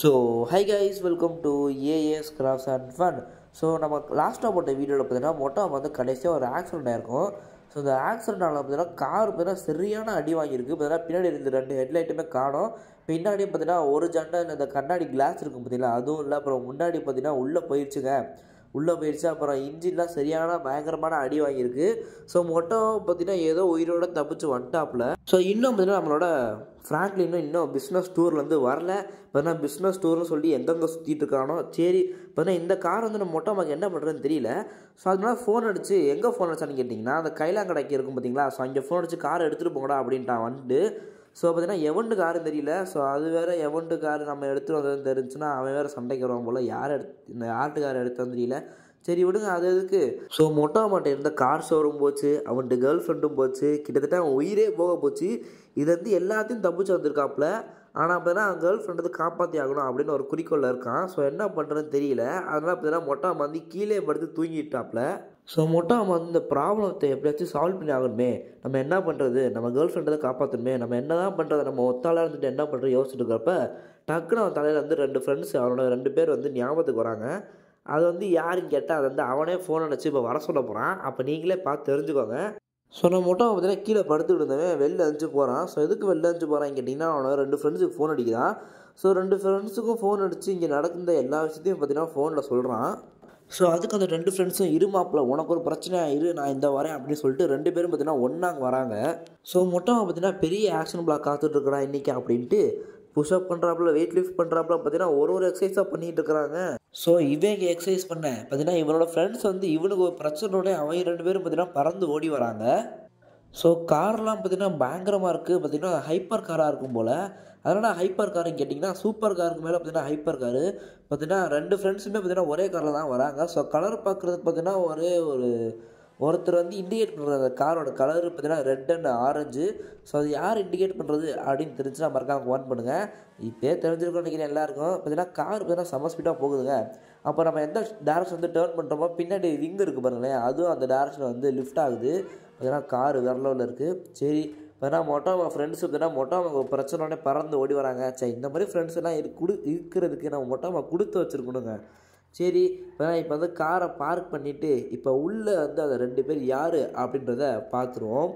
so hi guys welcome to AAS crafts and fun so நம்ம லாஸ்ட்டாக போட்ட வீடியோவில் பார்த்தீங்கன்னா மொட்டை வந்து கடைசியாக ஒரு ஆக்சிடென்ட் ஆயிருக்கும் ஸோ இந்த ஆக்சிடெண்ட்னால பார்த்தீங்கன்னா கார் பார்த்தீங்கன்னா சரியான அடி வாங்கியிருக்கு பார்த்தீங்கன்னா பின்னாடி இருந்து ரெண்டு ஹெட்லைட்டுமே காணும் பின்னாடி பார்த்தீங்கன்னா ஒரு ஜண்டை இந்த கண்ணாடி கிளாஸ் இருக்கும் பார்த்தீங்களா அதுவும் இல்லை அப்புறம் முன்னாடி பார்த்தீங்கன்னா உள்ளே போயிடுச்சுங்க உள்ளே போயிடுச்சு அப்புறம் இன்ஜின்லாம் சரியான பயங்கரமான அடி வாங்கியிருக்கு ஸோ மொட்டம் பார்த்தீங்கன்னா ஏதோ உயிரோட தப்பிச்சு வந்துட்டாப்புல ஸோ இன்னும் பார்த்தீங்கன்னா நம்மளோட ஃப்ராங்க்லினும் இன்னும் பிஸ்னஸ் டூர்லேருந்து வரல பார்த்தீங்கன்னா பிஸ்னஸ் டூர்னு சொல்லி எங்கெங்கே சுற்றிட்டு இருக்கானோ சரி பார்த்தீங்கன்னா இந்த கார் வந்து நம்ம மொட்டை மக்கு என்ன பண்ணுறதுன்னு தெரியல ஸோ அதனால் ஃபோன் அடித்து எங்கே ஃபோன் அடிச்சான்னு கேட்டிங்கன்னா அந்த கைலாங்கடைக்கு இருக்கும் பார்த்தீங்களா ஸோ அங்கே ஃபோன் அடித்து கார் எடுத்துகிட்டு போங்கடா அப்படின்ட்டான் வந்துட்டு ஸோ பார்த்தீங்கன்னா எவன்ட்டு காரும் தெரியல ஸோ அது வேறு எவன்ட்டு கார் நம்ம எடுத்துகிட்டு வந்ததுன்னு தெரிஞ்சுன்னா அவன் வேறு சண்டைக்கு வருவான் போல் யார் எடுத்து இந்த யார்ட்டு கார் எடுத்தான்னு தெரியல சரி விடுங்க அது எதுக்கு ஸோ மொட்டை மாட்டை இருந்த கார் ஷோரும் போச்சு அவன்ட்டு கேர்ள் ஃப்ரெண்டும் போச்சு கிட்டத்தட்ட அவன் உயிரே போக போச்சு இது வந்து எல்லாத்தையும் தப்பிச்சு வந்திருக்காப்புல ஆனால் அப்படின்னா அவன் கேர்ள் ஃப்ரெண்டு காப்பாற்றி ஆகணும் அப்படின்னு ஒரு குறிக்கோளில் இருக்கான் ஸோ என்ன பண்ணுறதுன்னு தெரியல அதனால் பார்த்தீங்கன்னா மொட்டை மாந்தி கீழே படுத்து தூங்கிட்டாப்புல ஸோ மட்டும் அவன் அந்த ப்ராப்ளத்தை எப்படியாச்சும் சால்வ் பண்ணி ஆகணுமே நம்ம என்ன பண்ணுறது நம்ம கேர்ள் ஃப்ரெண்டை காப்பாற்றணுமே நம்ம என்ன தான் பண்ணுறது நம்ம ஒத்தாளாக இருந்துட்டு என்ன பண்ணுறது யோசிச்சுட்டு இருக்கிறப்ப டக்குன்னு அவன் தலையில் வந்து ரெண்டு ஃப்ரெண்ட்ஸ் அவனோட ரெண்டு பேர் வந்து ஞாபகத்துக்கு வராங்க அது வந்து யாருன்னு கேட்டால் அது வந்து அவனே ஃபோன் அடைச்சி இப்போ வர சொல்ல போகிறான் அப்போ நீங்களே பார்த்து தெரிஞ்சுக்கோங்க ஸோ நம்ம மட்டும் பார்த்தீங்கன்னா கீழே படுத்துக்கிட்டு இருந்தவன் வெளில அனுப்பிச்சு போகிறான் ஸோ எதுக்கு வெளில அனுப்பிச்சு போகிறான் இங்கே அவனோட ரெண்டு ஃப்ரெண்ட்ஸுக்கு ஃபோன் அடிக்கிறான் ஸோ ரெண்டு ஃப்ரெண்ட்ஸுக்கும் ஃபோன் அடித்து இங்கே நடக்கிற எல்லா விஷயத்தையும் பார்த்தீங்கன்னா ஃபோனில் சொல்கிறான் ஸோ அதுக்கு அந்த ரெண்டு ஃப்ரெண்ட்ஸும் இரு மாப்பிள்ள உனக்கு ஒரு பிரச்சனையாக இரு நான் இந்த வரேன் அப்படின்னு சொல்லிட்டு ரெண்டு பேரும் பார்த்தீங்கன்னா ஒன்றாங்க வராங்க ஸோ மொட்டம் பார்த்தீங்கன்னா பெரிய ஆக்ஷன் பிளாக் காத்துட்ருக்குறா இன்றைக்கி அப்படின்ட்டு புஷ்அப் பண்ணுறாப்புல வெயிட் லிஃப்ட் பண்ணுறாப்புல பார்த்தீங்கன்னா ஒரு ஒரு எக்ஸசைஸாக பண்ணிகிட்டு இருக்கிறாங்க ஸோ இவன் இங்கே எக்ஸசைஸ் பண்ண பார்த்தீங்கன்னா இவனோட ஃப்ரெண்ட்ஸ் வந்து இவனுக்கு ஒரு உடனே அவங்க ரெண்டு பேரும் பார்த்தீங்கன்னா பறந்து ஓடி வராங்க ஸோ கார்லாம் பார்த்திங்கன்னா பயங்கரமாக இருக்குது பார்த்திங்கன்னா ஹைப்பர் காராக இருக்கும் போல் அதனால் ஹைப்பர் காருன்னு கேட்டிங்கன்னா சூப்பர் காருக்கு மேலே பார்த்திங்கன்னா ஹைப்பர் காரு பார்த்திங்கன்னா ரெண்டு ஃப்ரெண்ட்ஸுமே பார்த்திங்கன்னா ஒரே காரில் தான் வராங்க ஸோ கலர் பார்க்குறதுக்கு பார்த்திங்கன்னா ஒரே ஒரு ஒருத்தர் வந்து இண்டிகேட் பண்ணுற அந்த காரோட கலர் பார்த்தீங்கன்னா ரெட் அண்ட் ஆரஞ்சு ஸோ அது யார் இண்டிகேட் பண்ணுறது அப்படின்னு தெரிஞ்சுன்னா மறக்காம ஃபோன் பண்ணுங்கள் இப்போயே தெரிஞ்சிருக்கோம் நினைக்கிறேன் எல்லாருக்கும் பார்த்தீங்கன்னா கார் பார்த்தீங்கன்னா செம ஸ்பீடாக போகுதுங்க அப்போ நம்ம எந்த டேரக்ஷன் வந்து டேர்ன் பண்ணுறோமோ பின்னாடி விங் இருக்குது பாருங்களேன் அதுவும் அந்த டேரக்ஷன் வந்து லிஃப்ட் ஆகுது பார்த்தீங்கன்னா கார் விரலவில் இருக்குது சரி பார்த்தீங்கன்னா மொட்டை அவங்க ஃப்ரெண்ட்ஸ் பார்த்தீங்கன்னா மொட்டை அவங்க உடனே பறந்து ஓடி வராங்க சரி இந்த மாதிரி ஃப்ரெண்ட்ஸ் எல்லாம் இரு இருக்கிறதுக்கு நம்ம மொட்டை அவங்க கொடுத்து வச்சுருக்கணுங்க சரி இப்போ இப்போ வந்து காரை பார்க் பண்ணிவிட்டு இப்போ உள்ளே வந்து அந்த ரெண்டு பேர் யார் அப்படின்றத பார்த்துருவோம்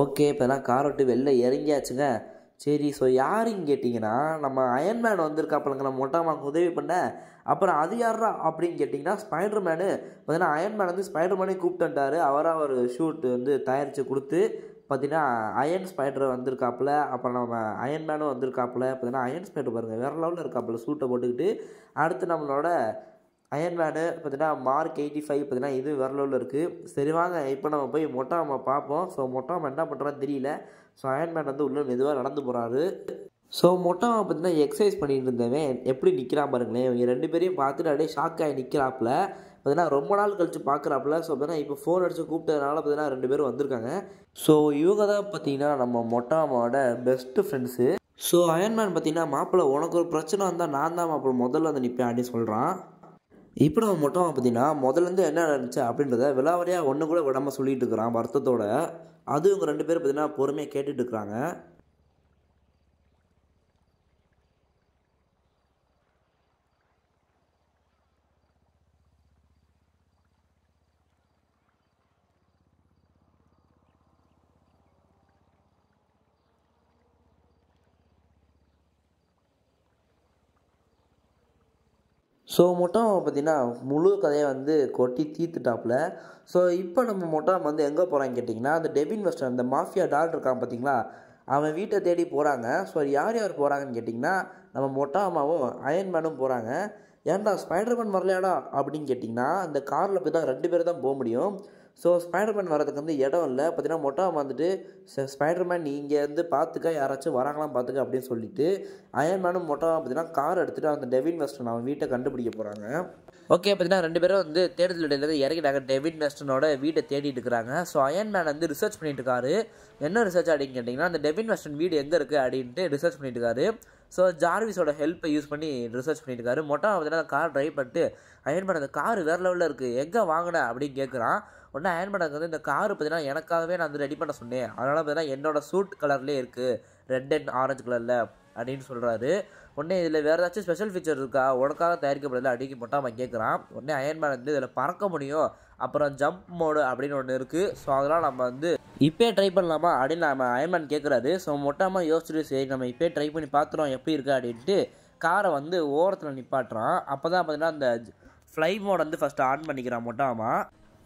ஓகே இப்போ தான் காரை விட்டு வெளில இறங்கியாச்சுங்க சரி ஸோ யாருன்னு கேட்டிங்கன்னா நம்ம அயன்மேன் வந்திருக்காப்பிலங்க நம்ம மொட்டாமாவுக்கு உதவி பண்ண அப்புறம் அது யாரா அப்படின்னு கேட்டிங்கன்னா ஸ்பைடர் மேனு பார்த்தீங்கன்னா அயன்மேன் வந்து ஸ்பைடர் மேனே கூப்பிட்டு அவராக ஒரு ஷூட் வந்து தயாரித்து கொடுத்து பார்த்தீங்கன்னா அயன் ஸ்பைடர் வந்திருக்காப்புல அப்புறம் நம்ம அயன்மேனும் வந்திருக்காப்புல பார்த்தீங்கன்னா அயன் ஸ்பைடர் பாருங்கள் வேறு லெவலில் இருக்காப்புல சூட்டை போட்டுக்கிட்டு அடுத்து நம்மளோட மேனு பார்த்தீங்கன்னா மார்க் எயிட்டி ஃபைவ் பார்த்தீங்கன்னா இது வரலூரில் இருக்குது சரி வாங்க இப்போ நம்ம போய் மொட்டாமை பார்ப்போம் ஸோ மொட்டாமல் என்ன பண்ணுறான்னு தெரியல ஸோ மேன் வந்து உள்ளே மெதுவாக நடந்து போகிறாரு ஸோ மொட்டாவை பார்த்தீங்கன்னா எக்ஸசைஸ் பண்ணிட்டு இருந்தவன் எப்படி நிற்கிறான் பாருங்களேன் இவங்க ரெண்டு பேரையும் பார்த்துட்டு அப்படியே ஷாக் ஆகி நிற்கிறாப்புல பார்த்தீங்கன்னா ரொம்ப நாள் கழித்து பார்க்குறாப்புல ஸோ பார்த்தீங்கன்னா இப்போ ஃபோன் அடித்து கூப்பிட்டதுனால பார்த்தீங்கன்னா ரெண்டு பேரும் வந்திருக்காங்க ஸோ இவங்க தான் பார்த்தீங்கன்னா நம்ம மொட்டாமாவோட பெஸ்ட்டு ஃப்ரெண்ட்ஸு ஸோ அயன்மேன் பார்த்தீங்கன்னா மாப்பிள்ளை உனக்கு ஒரு பிரச்சனை வந்தால் நான் தான் மாப்பிள்ளை முதல்ல வந்து நிற்பேன் அப்படின்னு சொல்கிறான் இப்படி மட்டும் பார்த்தீங்கன்னா முதலேருந்து என்ன நடந்துச்சு அப்படின்றத விலாவரியாக ஒன்று கூட விடாமல் சொல்லிகிட்டு இருக்கிறான் வருத்தத்தோட அது இவங்க ரெண்டு பேரும் பார்த்தீங்கன்னா பொறுமையாக கேட்டுட்டு இருக்கிறாங்க ஸோ மொட்டம் பார்த்திங்கன்னா முழு கதையை வந்து கொட்டி தீர்த்துட்டாப்புல ஸோ இப்போ நம்ம மொட்டம் வந்து எங்கே போகிறான்னு கேட்டிங்கன்னா அந்த டெபின் வெஸ்டர் அந்த மாஃபியா டால் இருக்கான் பார்த்தீங்களா அவன் வீட்டை தேடி போகிறாங்க ஸோ யார் யார் போகிறாங்கன்னு கேட்டிங்கன்னா நம்ம மொட்டாமாவும் அயன்மேனும் போகிறாங்க ஏன்டா ஸ்பைடர்மேன் வரலையாடா அப்படின்னு கேட்டிங்கன்னா அந்த காரில் போய் தான் ரெண்டு பேர் தான் போக முடியும் ஸோ ஸ்பைடர்மேன் வரதுக்கு வந்து இடம் இல்லை பார்த்தீங்கன்னா மொட்டாவை வந்துட்டு ஸ்பைடர்மேன் இங்கே இருந்து பார்த்துக்க யாராச்சும் வராங்களாம் பார்த்துக்க அப்படின்னு சொல்லிட்டு மேனும் மொட்டாவும் பார்த்தீங்கன்னா கார் எடுத்துகிட்டு அந்த டெவின் வெஸ்டன் அவன் வீட்டை கண்டுபிடிக்க போகிறாங்க ஓகே பார்த்தீங்கன்னா ரெண்டு பேரும் வந்து தேடுதல் இடையிலேருந்து இறங்கிட்டாங்க டெவின் வெஸ்டனோட வீட்டை தேடிட்டு இருக்கிறாங்க ஸோ மேன் வந்து ரிசர்ச் பண்ணிட்டு இருக்காரு என்ன ரிசர்ச் அப்படின்னு கேட்டிங்கன்னா அந்த டெவின் வெஸ்டன் வீடு எங்கே இருக்குது அப்படின்ட்டு ரிசர்ச் பண்ணிட்டு இருக்காரு ஸோ ஜார்விஸோட ஹெல்ப்பை யூஸ் பண்ணி ரிசர்ச் பண்ணியிருக்காரு மொட்டாவை பார்த்தீங்கன்னா கார் ட்ரைவ் பண்ணிட்டு அயன் மேன் அந்த கார் வேறு லெவலில் இருக்குது எங்கே வாங்கின அப்படின்னு கேட்குறான் உடனே அயன் மேனுக்கு வந்து இந்த கார் பார்த்தீங்கன்னா எனக்காகவே நான் வந்து ரெடி பண்ண சொன்னேன் அதனால் பார்த்தீங்கன்னா என்னோட சூட் கலர்லேயே இருக்குது ரெட் அண்ட் ஆரஞ்சு கலரில் அப்படின்னு சொல்கிறாரு உடனே இதில் வேறு ஏதாச்சும் ஸ்பெஷல் ஃபீச்சர் இருக்கா உனக்காக தயாரிக்கப்படல அடிக்க போட்டால் அவன் கேட்குறான் உடனே மேன் வந்து இதில் பறக்க முடியும் அப்புறம் ஜம்ப் மோடு அப்படின்னு ஒன்று இருக்குது ஸோ அதெல்லாம் நம்ம வந்து இப்போயே ட்ரை பண்ணலாமா அப்படின்னு நம்ம அயன்மேன் கேட்குறாரு ஸோ மொட்டாமல் யோசிச்சுட்டு சரி நம்ம இப்போயே ட்ரை பண்ணி பார்த்துறோம் எப்படி இருக்குது அப்படின்ட்டு காரை வந்து ஓரத்தில் நிப்பாட்டுறான் அப்போ தான் பார்த்தீங்கன்னா அந்த ஃப்ளை மோட் வந்து ஃபஸ்ட்டு ஆன் பண்ணிக்கிறான் மொட்டாமா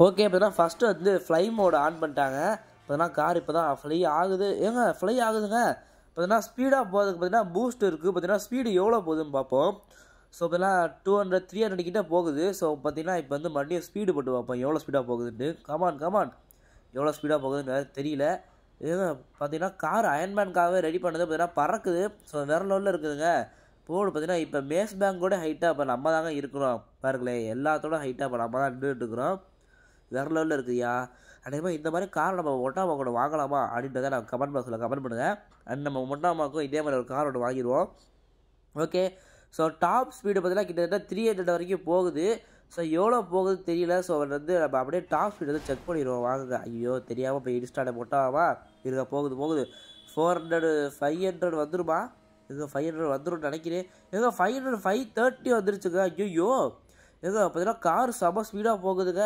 ஓகே இப்போ ஃபஸ்ட்டு வந்து ஃப்ளை மோடு ஆன் பண்ணிட்டாங்க இப்போதான் கார் இப்போ தான் ஃப்ளை ஆகுது ஏங்க ஃப்ளை ஆகுதுங்க பார்த்தீங்கன்னா ஸ்பீடாக போகிறதுக்கு பார்த்தீங்கன்னா பூஸ்ட் இருக்குது பார்த்தீங்கன்னா ஸ்பீடு எவ்வளோ போகுதுன்னு பார்ப்போம் ஸோ பார்த்தீங்கன்னா டூ ஹண்ட்ரட் த்ரீ ஹண்ட்ரட் கிட்டே போகுது ஸோ பார்த்தீங்கன்னா இப்போ வந்து மறுபடியும் ஸ்பீடு போட்டு பார்ப்போம் எவ்வளோ ஸ்பீடாக போகுதுன்னு கமான் கமான் எவ்வளோ ஸ்பீடாக போகுதுன்னு தெரியல ஏங்க பார்த்தீங்கன்னா கார் அயன்மேன்காகவே ரெடி பண்ணது பார்த்தீங்கன்னா பறக்குது ஸோ லெவலில் இருக்குதுங்க போடு பார்த்தீங்கன்னா இப்போ மேஸ் பேங்கோட ஹைட்டாக இப்போ நம்ம தாங்க இருக்கிறோம் பாருங்களேன் எல்லாத்தோட ஹைட்டாக இப்போ நம்ம தான் நின்றுட்டு இருக்கிறோம் வேறு லெவலில் இருக்குயா அதே மாதிரி இந்த மாதிரி கார் நம்ம மொட்டாமா கூட வாங்கலாமா அப்படின்றத நான் கமெண்ட் பாக்ஸில் கமெண்ட் பண்ணுங்கள் அண்ட் நம்ம அம்மாவுக்கும் இதே மாதிரி ஒரு கார் ஒன்று வாங்கிடுவோம் ஓகே ஸோ டாப் ஸ்பீடு பார்த்தீங்கன்னா கிட்டத்தட்ட த்ரீ ஹண்ட்ரட் வரைக்கும் போகுது ஸோ எவ்வளோ போகுது தெரியல ஸோ வந்து நம்ம அப்படியே டாப் ஸ்பீடு வந்து செக் பண்ணிடுவோம் வாங்குங்க ஐயோ தெரியாமல் இப்போ இன்ஸ்டாட மொட்டாவா இருக்க போகுது போகுது ஃபோர் ஹண்ட்ரடு ஃபைவ் ஹண்ட்ரட் வந்துருமா எங்க ஃபைவ் ஹண்ட்ரட் வந்துடும் நினைக்கிறேன் எங்க ஃபைவ் ஹண்ட்ரட் ஃபைவ் தேர்ட்டி வந்துருச்சுங்க ஐயோ எங்கே பார்த்தீங்கன்னா கார் செம ஸ்பீடாக போகுதுங்க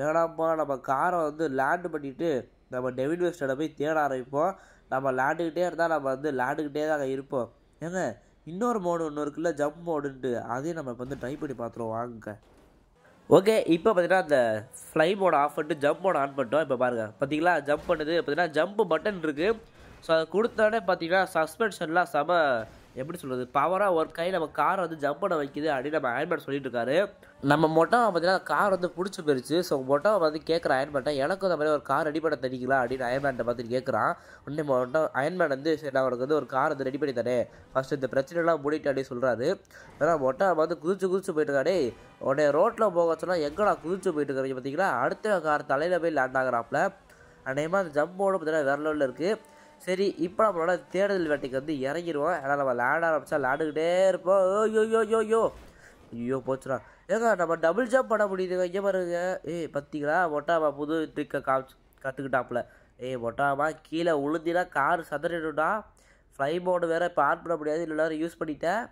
வேணாம்ப்பா நம்ம காரை வந்து லேண்டு பண்ணிவிட்டு நம்ம டெவிட் வெஸ்டரை போய் தேட ஆரம்பிப்போம் நம்ம லேண்டுக்கிட்டே இருந்தால் நம்ம வந்து லேண்டுக்கிட்டே தான் இருப்போம் ஏங்க இன்னொரு மோடு ஒன்று இருக்குல்ல ஜம்ப் மோடுன்ட்டு அதையும் நம்ம இப்போ வந்து ட்ரை பண்ணி பார்த்துருவோம் வாங்க ஓகே இப்போ பார்த்தீங்கன்னா அந்த ஃப்ளை மோட் ஆஃப் பண்ணிட்டு ஜம்ப் மோட் ஆன் பண்ணிட்டோம் இப்போ பாருங்கள் பார்த்தீங்களா ஜம்ப் பண்ணுது பார்த்தீங்கன்னா ஜம்ப் பட்டன் இருக்குது ஸோ அதை கொடுத்தோடனே பார்த்தீங்கன்னா சஸ்பென்ஷன்லாம் செம எப்படி சொல்கிறது பவராக ஒர்க் ஆகி நம்ம காரை வந்து ஜம்ப் பண்ண வைக்குது அப்படின்னு நம்ம அயன்மேன் சொல்லிட்டு இருக்காரு நம்ம மொட்டாவை பார்த்தீங்கன்னா கார் வந்து பிடிச்சி போயிருச்சு ஸோ மொட்டாவை வந்து கேட்குற அயன்மேட்டை எனக்கும் அந்த மாதிரி ஒரு கார் ரெடி பண்ண தெரியுங்களா அப்படின்னு அயன்மேன் பார்த்து கேட்குறான் உடனே மொட்டை அயன்மேன் வந்து சரி நான் அவனுக்கு வந்து ஒரு கார் வந்து ரெடி பண்ணி தரேன் ஃபஸ்ட்டு இந்த பிரச்சனைலாம் முடிட்டு அப்படின்னு சொல்கிறாரு ஏன்னா மொட்டை வந்து குதிச்சு குதிச்சு போயிட்டுருக்காடே உடனே ரோட்டில் போக சொன்னால் எங்கடா குதிச்சு போயிட்டு இருக்கிறீங்க பார்த்தீங்களா அடுத்த கார் தலையில் போய் லேண்ட் ஆகிறாப்புல அநேகமாக அந்த ஜம்போட பார்த்தீங்கன்னா வேற லெவலில் இருக்குது சரி இப்போ நம்மளோட தேடுதல் வேட்டைக்கு வந்து இறங்கிடுவோம் ஏன்னா நம்ம லேண்ட் ஆரம்பித்தா லேண்டுக்கிட்டே இருப்போம் ஐயோ யோ யோ யோ ஐயோ போச்சுடா ஏங்க நம்ம டபுள் ஜம்ப் பண்ண முடியுதுங்க இங்கே பாருங்க ஏய் பத்திங்களா மொட்டாமா புது ட்ரிக்கை காமிச்சு கற்றுக்கிட்டாப்புல ஏய் மொட்டாமா கீழே உளுந்தினா கார் சதறிடும்டா ஃப்ளை மோடு வேறு இப்போ ஆன் பண்ண முடியாது எல்லாரும் யூஸ் பண்ணிட்டேன்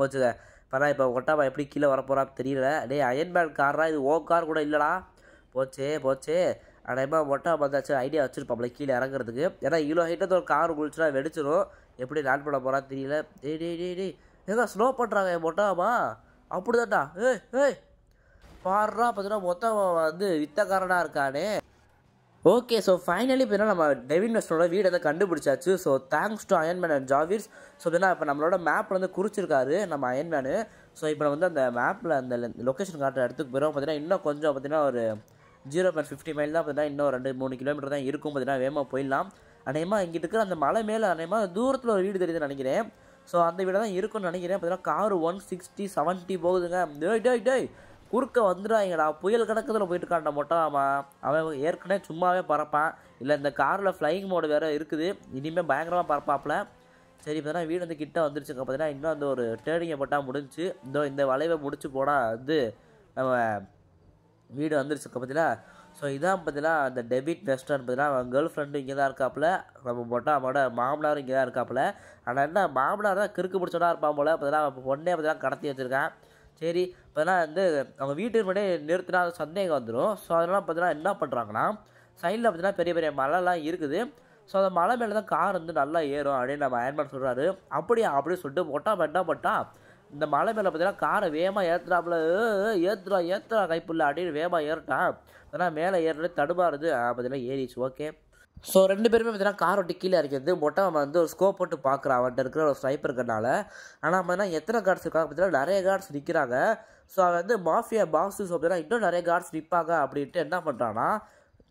கோச்சுங்க பரவாயில்ல இப்போ மொட்டாமா எப்படி கீழே வரப்போகிறான்னு தெரியல டே அயன்மேன் கார்னா இது ஓ கார் கூட இல்லைடா போச்சே போச்சே அடையமாக ஒட்டா வந்தாச்சும் ஐடியா வச்சுருப்பாப்ல கீழே இறங்குறதுக்கு ஏன்னா இவ்வளோ ஹைட்டத்தை ஒரு கார் குளிச்சுனா வெடிச்சிடும் எப்படி லேண்ட் பண்ண போகிறா தெரியல டே டே டே டே ஸ்லோ பண்ணுறாங்க என் மொட்டாமா அப்படி தான்டா ஏய் ஏய் பாடுறா பார்த்தீங்கன்னா மொத்தம் வந்து வித்தக்காரனாக இருக்கானே ஓகே ஸோ ஃபைனலி பார்த்தீங்கன்னா நம்ம டெவின் வெஸ்டனோட வீடு வந்து கண்டுபிடிச்சாச்சு so thanks to man and Jarvis so பார்த்தீங்கன்னா இப்போ நம்மளோட மேப்பில் வந்து குறிச்சிருக்காரு நம்ம மேனு ஸோ இப்போ வந்து அந்த மேப்பில் அந்த லொக்கேஷன் காட்டுற இடத்துக்கு போயிடும் பார்த்தீங்கன்னா இன்னும் கொஞ்சம் பார்த்தீங்கன்னா ஒரு ஜீரோ பாயிண்ட் ஃபிஃப்டி மைல் தான் பார்த்தீங்கன்னா இன்னும் ரெண்டு மூணு கிலோமீட்டர் தான் இருக்கும் பார்த்தீங்கன்னா வேகமாக போயிடலாம் அநேகமாக இங்கே இருக்கிற அந்த மலை மேலே அநேகமாக தூரத்தில் ஒரு வீடு தெரியுதுன்னு நினைக்கிறேன் ஸோ அந்த வீடு தான் இருக்கும்னு நினைக்கிறேன் பார்த்தீங்கன்னா கார் ஒன் சிக்ஸ்டி செவன்ட்டி போகுதுங்க டேய் டேய் டேய் குறுக்க வந்துடாங்கடா புயல் கணக்கத்தில் போயிட்டு இருக்காண்ட மொட்டாமா அவன் ஏற்கனவே சும்மாவே பறப்பான் இல்லை இந்த காரில் ஃப்ளையிங் மோடு வேறு இருக்குது இனிமேல் பயங்கரமாக பறப்பாப்புல சரி பார்த்தீங்கன்னா வீடு வந்து கிட்ட வந்துருச்சுங்க பார்த்தீங்கன்னா இன்னும் அந்த ஒரு டேர்னிங்கை போட்டால் முடிஞ்சு இந்த இந்த வளைவை முடிச்சு போனால் வந்து நம்ம வீடு வந்துருச்சு பார்த்தீங்களா ஸோ இதான் பார்த்தீங்கன்னா அந்த டெபிட் வெஸ்டர்ன் பார்த்தீங்கன்னா அவன் கேர்ள் ஃப்ரெண்டு இங்கே தான் இருக்காப்புல நம்ம பொட்டா அவனோட மாமனாரும் இங்கே தான் இருக்காப்புல ஆனால் என்ன மாமனார் தான் கிறுக்கு பிடிச்சதாக இருப்பான் போல் பார்த்தீங்கன்னா ஒன்னே பொண்ணே பார்த்தீங்கன்னா கடத்தி வச்சுருக்கேன் சரி இப்போலாம் வந்து அவங்க வீட்டுக்கு முன்னாடி நிறுத்தினா சந்தேகம் வந்துடும் ஸோ அதனால் பார்த்தீங்கன்னா என்ன பண்ணுறாங்கன்னா சைடில் பார்த்தீங்கன்னா பெரிய பெரிய மலைலாம் இருக்குது ஸோ அந்த மலை மேலே தான் கார் வந்து நல்லா ஏறும் அப்படின்னு நம்ம அயன்மேன் சொல்கிறாரு அப்படியே அப்படியே சொல்லிட்டு மொட்டா என்ன மொட்டா இந்த மலை மேலே பார்த்தீங்கன்னா காரை வேகமாக ஏற்றுறாப்புல ஏற்றுறா ஏற்றுறா கைப்புள்ள அப்படின்னு வேகமாக ஏறிட்டான் ஆனால் மேலே ஏறுறது தடுமாறுது பார்த்தீங்கன்னா ஏறிச்சு ஓகே ஸோ ரெண்டு பேருமே பார்த்தீங்கன்னா கார் ஒட்டி கீழே இருக்கிறது மொட்டை அவன் வந்து ஒரு ஸ்கோப் போட்டு பார்க்குறான் அவன்கிட்ட இருக்கிற ஒரு ஸ்னைப்பர் இருக்கிறனால ஆனால் பார்த்தீங்கன்னா எத்தனை கார்ட்ஸ் இருக்காங்க பார்த்தீங்கன்னா நிறைய கார்ட்ஸ் நிற்கிறாங்க ஸோ அவன் வந்து மாஃபியா பாக்ஸ் பார்த்தீங்கன்னா இன்னும் நிறைய கார்ட்ஸ் நிற்பாங்க அப்படின்ட்டு என்ன பண்ணுறான்னா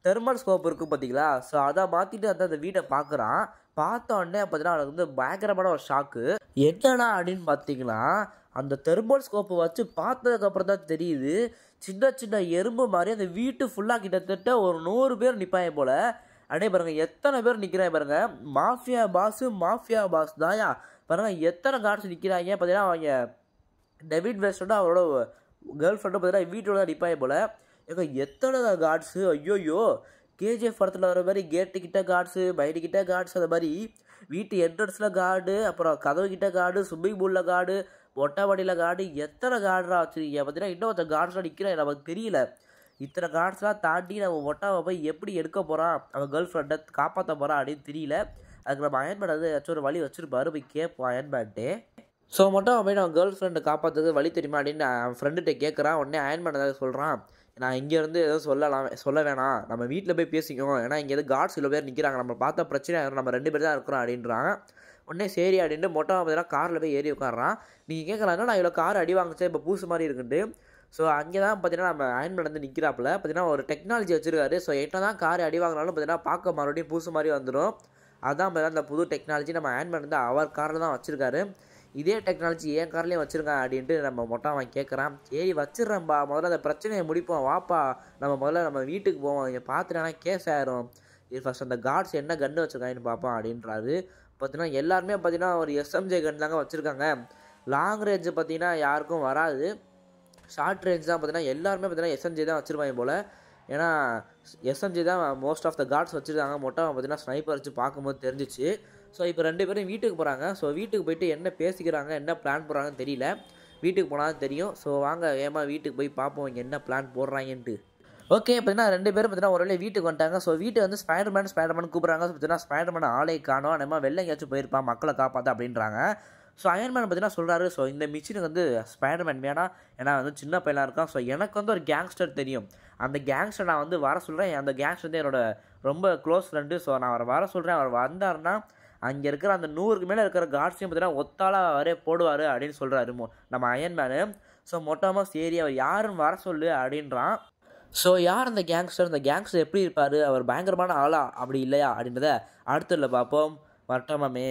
தெர்மல் ஸ்கோப் இருக்கும் பார்த்தீங்களா ஸோ அதை மாற்றிட்டு வந்து அந்த வீட்டை பார்க்குறான் பார்த்த உடனே பார்த்தீங்கன்னா அவனுக்கு வந்து பயங்கரமான ஒரு ஷாக்கு என்னடா அப்படின்னு பார்த்தீங்கன்னா அந்த தெர்மல் ஸ்கோப்பை வச்சு பார்த்ததுக்கப்புறம் தான் தெரியுது சின்ன சின்ன எறும்பு மாதிரி அந்த வீட்டு ஃபுல்லாக கிட்டத்தட்ட ஒரு நூறு பேர் நிற்பாங்க போல் அப்படியே பாருங்கள் எத்தனை பேர் நிற்கிறாங்க பாருங்கள் மாஃபியா பாஸு மாஃபியா பாஸ் தாயா பாருங்கள் எத்தனை கார்ட்ஸ் நிற்கிறாங்க பார்த்தீங்கன்னா அவங்க டெவிட் வெஸ்டோட அவரோட கேர்ள் ஃப்ரெண்டும் பார்த்தீங்கன்னா வீட்டோட தான் நிற்பாங்க போல் எங்க எத்தனை கார்ட்ஸு ஐயோயோ கேஜிஎஃப் படத்தில் வர மாதிரி கேட்டுக்கிட்ட கார்ட்ஸு மைடு கார்ட்ஸ் அந்த மாதிரி வீட்டு என்ட்ரன்ஸில் கார்டு அப்புறம் கதவு கிட்ட கார்டு ஸ்விம்மிங் பூலில் கார்டு மொட்டைவாடியில் கார்டு எத்தனை கார்டுலாம் வச்சுருக்கீங்க பார்த்தீங்கன்னா இன்னும் ஒருத்தன் கார்ட்ஸ்லாம் நிற்கிறேன் நமக்கு தெரியல இத்தனை கார்ட்ஸ்லாம் தாண்டி நம்ம மொட்டாவை போய் எப்படி எடுக்க போகிறான் அவன் கேர்ள் ஃப்ரெண்டை காப்பாற்ற போகிறான் அப்படின்னு தெரியல அதுக்கு நம்ம அயன்மேன் வந்து ஏதாச்சும் ஒரு வழி வச்சுருப்பாரு போய் கேட்போம் அயன்மேன்ட்டு ஸோ மட்டும் அவன் போய் நான் கேர்ள் ஃப்ரெண்டை காப்பாற்றுறது வழி தெரியுமா அப்படின்னு அவன் ஃப்ரெண்டுகிட்ட கேட்குறான் உடனே அயன்மேன் ஏதாவது சொல்கிறான் நான் இங்கேருந்து எதுவும் சொல்லலாம் சொல்ல வேணாம் நம்ம வீட்டில் போய் பேசிக்கோம் ஏன்னா இங்கே எதுவும் கார்ட் சில பேர் நிற்கிறாங்க நம்ம பார்த்தா பிரச்சனை நம்ம ரெண்டு பேர் தான் இருக்கிறோம் அப்படின்றாங்க உடனே சரி அப்படின்ட்டு மொட்டை பார்த்தீங்கன்னா காரில் போய் ஏறி உட்காடுறான் நீங்கள் கேட்குறாங்க நான் இவ்வளோ கார் அடி வாங்கிச்சேன் இப்போ பூசு மாதிரி இருக்குன்ட்டு ஸோ அங்கே தான் பார்த்தீங்கன்னா நம்ம அயன் நடந்து நிற்கிறாப்புல பார்த்தீங்கன்னா ஒரு டெக்னாலஜி வச்சுருக்காரு ஸோ என்ன தான் கார் அடி வாங்கினாலும் பார்த்தீங்கன்னா பார்க்க மறுபடியும் பூசு மாதிரி வந்துடும் அதான் பார்த்தீங்கன்னா அந்த புது டெக்னாலஜி நம்ம அயன் மேன் அவர் காரில் தான் வச்சுருக்காரு இதே டெக்னாலஜி ஏன் கார்லேயே வச்சுருக்கான் அப்படின்ட்டு நம்ம மொட்டை அவன் கேட்குறான் சரி வச்சிடுறேன்ப்பா முதல்ல அந்த பிரச்சனையை முடிப்போம் வாப்பா நம்ம முதல்ல நம்ம வீட்டுக்கு போவோம் இங்கே பார்த்துட்டேன்னா கேஸ் ஆயிரும் ஃபஸ்ட் அந்த கார்ட்ஸ் என்ன கன்று வச்சுருக்காங்கன்னு பார்ப்போம் அப்படின்றாரு பார்த்தீங்கன்னா எல்லாருமே பார்த்தீங்கன்னா ஒரு எஸ்எம்ஜே கன் தாங்க வச்சுருக்காங்க லாங் ரேஞ்சு பார்த்தீங்கன்னா யாருக்கும் வராது ஷார்ட் ரேஞ்ச் தான் பார்த்தீங்கன்னா எல்லாருமே பார்த்தீங்கன்னா எஸ்எம்ஜே தான் வச்சுருப்பாங்க போல் ஏன்னா எஸ்எம்ஜி தான் மோஸ்ட் ஆஃப் த கார்ட்ஸ் வச்சுருக்காங்க மொட்டை பார்த்தீங்கன்னா ஸ்னைப்பர் வச்சு பார்க்கும்போது தெரிஞ்சிச்சு ஸோ இப்போ ரெண்டு பேரும் வீட்டுக்கு போகிறாங்க ஸோ வீட்டுக்கு போயிட்டு என்ன பேசிக்கிறாங்க என்ன பிளான் போடுறாங்கன்னு தெரியல வீட்டுக்கு போனால் தெரியும் ஸோ வாங்க ஏமா வீட்டுக்கு போய் பார்ப்போம் இங்கே என்ன பிளான் போடுறாங்கன்ட்டு ஓகே பார்த்தீங்கன்னா ரெண்டு பேரும் பார்த்தீங்கன்னா ஒரு வேலையை வீட்டுக்கு வந்துட்டாங்க ஸோ வீட்டை வந்து ஸ்பைடர்மேன் ஸ்பைடர்மேன் கூப்பிட்றாங்க ஸோ பார்த்தீங்கன்னா ஸ்பைடர்மேன் ஆளே காணும் நம்ம வெளில எங்கேயாச்சும் போயிருப்பான் மக்களை காப்பாற்ற அப்படின்றாங்க ஸோ அயன்மேன் பார்த்தீங்கன்னா சொல்கிறாரு ஸோ இந்த மிஷினுக்கு வந்து ஸ்பைடர்மேன் வேணாம் ஏன்னா வந்து சின்ன பையனாக இருக்கான் ஸோ எனக்கு வந்து ஒரு கேங்ஸ்டர் தெரியும் அந்த கேங்ஸ்டர் நான் வந்து வர சொல்கிறேன் அந்த கேங்ஸ்டர் வந்து என்னோட ரொம்ப க்ளோஸ் ஃப்ரெண்டு ஸோ நான் அவர் வர சொல்கிறேன் அவர் வந்தார்னா அங்கே இருக்கிற அந்த நூறுக்கு மேலே இருக்கிற காட்ஸையும் பார்த்தீங்கன்னா ஒத்தாலாக அவரே போடுவார் அப்படின்னு சொல்கிறாரு நம்ம அயன்மேனு ஸோ மொட்டமாக சரி அவர் யாருன்னு வர சொல்லு அப்படின்றான் ஸோ யார் அந்த கேங்ஸ்டர் அந்த கேங்ஸ்டர் எப்படி இருப்பார் அவர் பயங்கரமான ஆளா அப்படி இல்லையா அப்படின்றத அடுத்ததில் பார்ப்போம் மட்டமாமே